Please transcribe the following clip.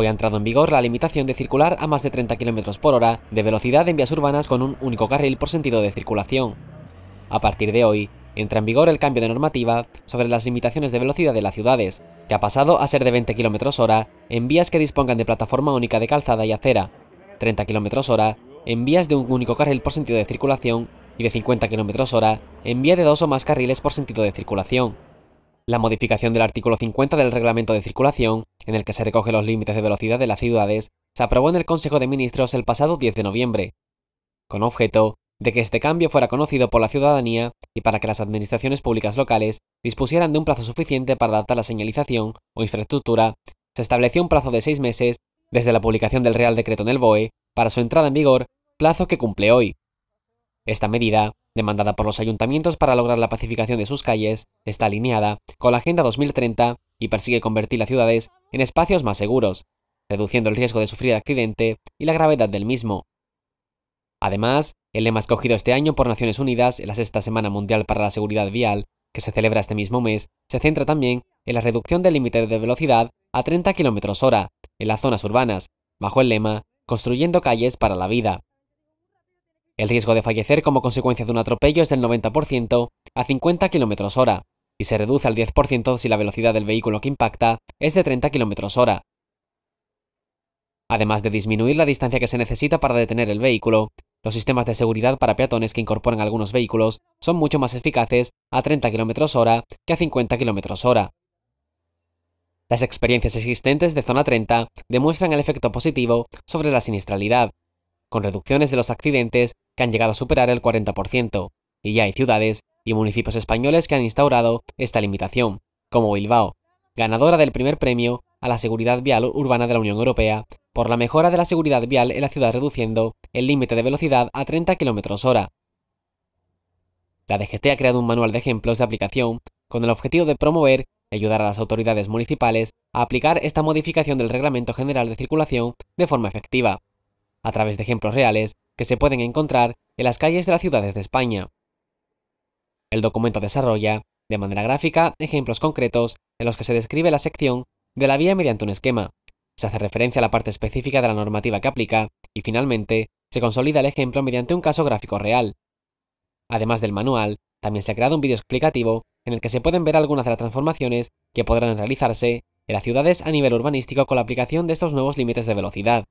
Hoy ha entrado en vigor la limitación de circular a más de 30 km por hora de velocidad en vías urbanas con un único carril por sentido de circulación. A partir de hoy, entra en vigor el cambio de normativa sobre las limitaciones de velocidad de las ciudades, que ha pasado a ser de 20 km hora en vías que dispongan de plataforma única de calzada y acera, 30 km hora en vías de un único carril por sentido de circulación y de 50 km hora en vía de dos o más carriles por sentido de circulación. La modificación del artículo 50 del Reglamento de Circulación en el que se recogen los límites de velocidad de las ciudades, se aprobó en el Consejo de Ministros el pasado 10 de noviembre, con objeto de que este cambio fuera conocido por la ciudadanía y para que las administraciones públicas locales dispusieran de un plazo suficiente para adaptar la señalización o infraestructura, se estableció un plazo de seis meses desde la publicación del Real Decreto en el BOE para su entrada en vigor, plazo que cumple hoy. Esta medida, demandada por los ayuntamientos para lograr la pacificación de sus calles, está alineada con la Agenda 2030 y persigue convertir las ciudades en espacios más seguros, reduciendo el riesgo de sufrir accidente y la gravedad del mismo. Además, el lema escogido este año por Naciones Unidas en la sexta Semana Mundial para la Seguridad Vial, que se celebra este mismo mes, se centra también en la reducción del límite de velocidad a 30 km hora en las zonas urbanas, bajo el lema Construyendo calles para la vida. El riesgo de fallecer como consecuencia de un atropello es del 90% a 50 km hora, y se reduce al 10% si la velocidad del vehículo que impacta es de 30 km hora. Además de disminuir la distancia que se necesita para detener el vehículo, los sistemas de seguridad para peatones que incorporan algunos vehículos son mucho más eficaces a 30 km hora que a 50 km hora. Las experiencias existentes de Zona 30 demuestran el efecto positivo sobre la sinistralidad, con reducciones de los accidentes que han llegado a superar el 40%, y ya hay ciudades y municipios españoles que han instaurado esta limitación, como Bilbao, ganadora del primer premio a la seguridad vial urbana de la Unión Europea por la mejora de la seguridad vial en la ciudad reduciendo el límite de velocidad a 30 km hora. La DGT ha creado un manual de ejemplos de aplicación con el objetivo de promover y ayudar a las autoridades municipales a aplicar esta modificación del Reglamento General de Circulación de forma efectiva, a través de ejemplos reales que se pueden encontrar en las calles de las ciudades de España. El documento desarrolla, de manera gráfica, ejemplos concretos en los que se describe la sección de la vía mediante un esquema. Se hace referencia a la parte específica de la normativa que aplica y, finalmente, se consolida el ejemplo mediante un caso gráfico real. Además del manual, también se ha creado un vídeo explicativo en el que se pueden ver algunas de las transformaciones que podrán realizarse en las ciudades a nivel urbanístico con la aplicación de estos nuevos límites de velocidad.